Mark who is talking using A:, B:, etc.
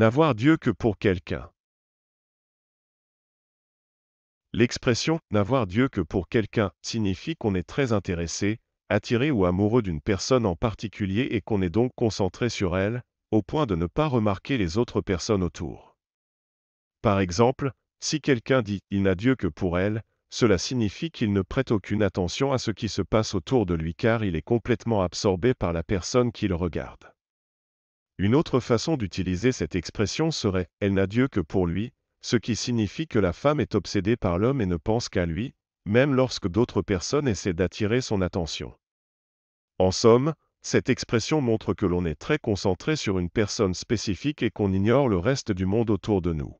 A: N'avoir Dieu que pour quelqu'un.
B: L'expression n'avoir Dieu que pour quelqu'un signifie qu'on est très intéressé, attiré ou amoureux d'une personne en particulier et qu'on est donc concentré sur elle, au point de ne pas remarquer les autres personnes autour. Par exemple, si quelqu'un dit ⁇ Il n'a Dieu que pour elle ⁇ cela signifie qu'il ne prête aucune attention à ce qui se passe autour de lui car il est complètement absorbé par la personne qui le regarde. Une autre façon d'utiliser cette expression serait ⁇ Elle n'a Dieu que pour lui ⁇ ce qui signifie que la femme est obsédée par l'homme et ne pense qu'à lui, même lorsque d'autres personnes essaient d'attirer son attention. En somme, cette expression montre que l'on est très concentré sur une personne spécifique et qu'on ignore le reste du monde autour de nous.